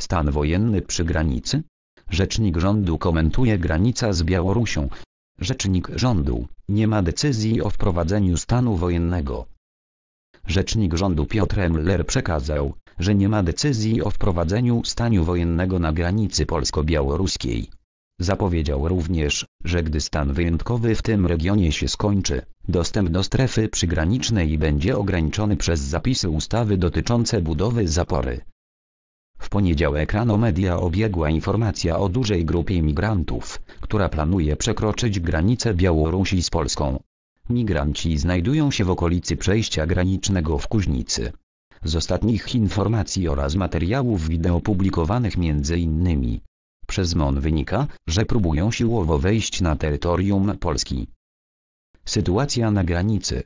Stan wojenny przy granicy? Rzecznik rządu komentuje granica z Białorusią. Rzecznik rządu nie ma decyzji o wprowadzeniu stanu wojennego. Rzecznik rządu Piotr Emler przekazał, że nie ma decyzji o wprowadzeniu stanu wojennego na granicy polsko-białoruskiej. Zapowiedział również, że gdy stan wyjątkowy w tym regionie się skończy, dostęp do strefy przygranicznej będzie ograniczony przez zapisy ustawy dotyczące budowy zapory. W poniedziałek rano media obiegła informacja o dużej grupie migrantów, która planuje przekroczyć granicę Białorusi z Polską. Migranci znajdują się w okolicy przejścia granicznego w Kuźnicy. Z ostatnich informacji oraz materiałów wideo publikowanych m.in. przez MON wynika, że próbują siłowo wejść na terytorium Polski. Sytuacja na granicy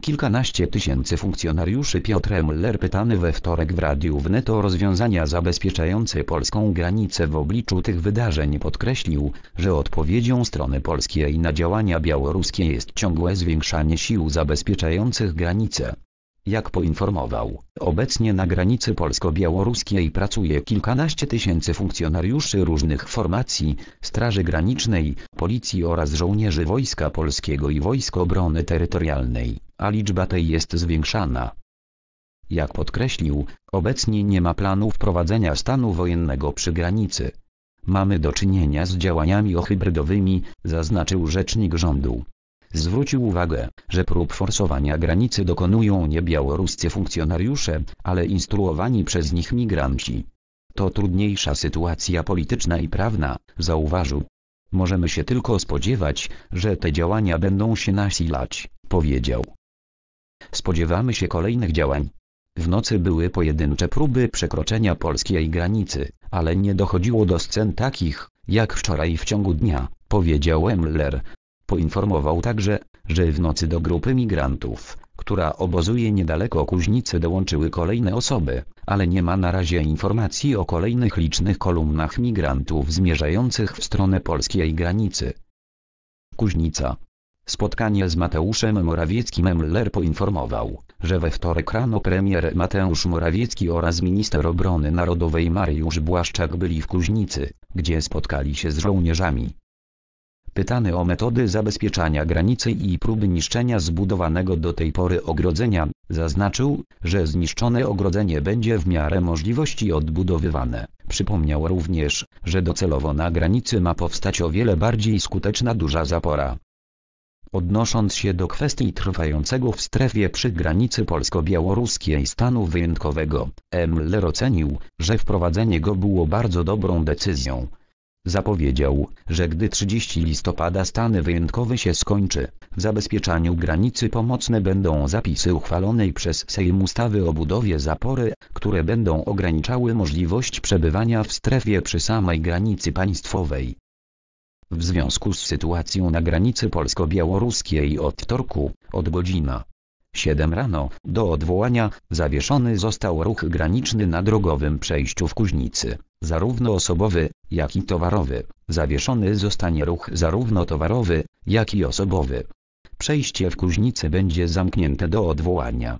Kilkanaście tysięcy funkcjonariuszy Piotr Müller pytany we wtorek w Radiu Wnet o rozwiązania zabezpieczające polską granicę w obliczu tych wydarzeń podkreślił, że odpowiedzią strony polskiej na działania białoruskie jest ciągłe zwiększanie sił zabezpieczających granicę. Jak poinformował, obecnie na granicy polsko-białoruskiej pracuje kilkanaście tysięcy funkcjonariuszy różnych formacji, Straży Granicznej, Policji oraz żołnierzy Wojska Polskiego i Wojsk Obrony Terytorialnej a liczba tej jest zwiększana. Jak podkreślił, obecnie nie ma planu wprowadzenia stanu wojennego przy granicy. Mamy do czynienia z działaniami ohybrydowymi, zaznaczył rzecznik rządu. Zwrócił uwagę, że prób forsowania granicy dokonują nie białoruscy funkcjonariusze, ale instruowani przez nich migranci. To trudniejsza sytuacja polityczna i prawna, zauważył. Możemy się tylko spodziewać, że te działania będą się nasilać, powiedział. Spodziewamy się kolejnych działań. W nocy były pojedyncze próby przekroczenia polskiej granicy, ale nie dochodziło do scen takich, jak wczoraj w ciągu dnia, powiedział Emler. Poinformował także, że w nocy do grupy migrantów, która obozuje niedaleko Kuźnicy dołączyły kolejne osoby, ale nie ma na razie informacji o kolejnych licznych kolumnach migrantów zmierzających w stronę polskiej granicy. Kuźnica Spotkanie z Mateuszem Morawieckim Mler poinformował, że we wtorek rano premier Mateusz Morawiecki oraz minister obrony narodowej Mariusz Błaszczak byli w Kuźnicy, gdzie spotkali się z żołnierzami. Pytany o metody zabezpieczania granicy i próby niszczenia zbudowanego do tej pory ogrodzenia, zaznaczył, że zniszczone ogrodzenie będzie w miarę możliwości odbudowywane. Przypomniał również, że docelowo na granicy ma powstać o wiele bardziej skuteczna duża zapora, Odnosząc się do kwestii trwającego w strefie przy granicy polsko-białoruskiej stanu wyjątkowego, Emler ocenił, że wprowadzenie go było bardzo dobrą decyzją. Zapowiedział, że gdy 30 listopada stan wyjątkowy się skończy, w zabezpieczaniu granicy pomocne będą zapisy uchwalonej przez Sejm ustawy o budowie zapory, które będą ograniczały możliwość przebywania w strefie przy samej granicy państwowej. W związku z sytuacją na granicy polsko-białoruskiej od wtorku, od godzina 7 rano, do odwołania, zawieszony został ruch graniczny na drogowym przejściu w Kuźnicy, zarówno osobowy, jak i towarowy. Zawieszony zostanie ruch zarówno towarowy, jak i osobowy. Przejście w Kuźnicy będzie zamknięte do odwołania.